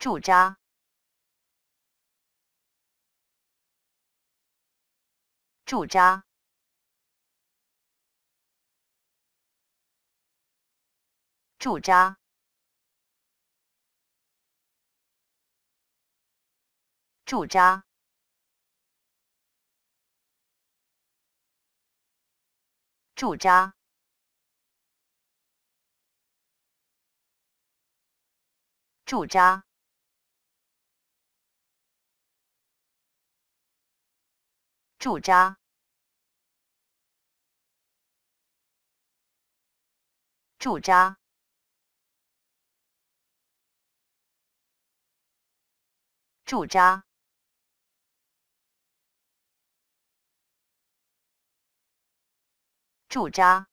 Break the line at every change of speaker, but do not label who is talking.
驻扎，驻扎，驻扎，驻扎，驻扎，驻扎。驻扎，驻扎，驻扎，驻扎。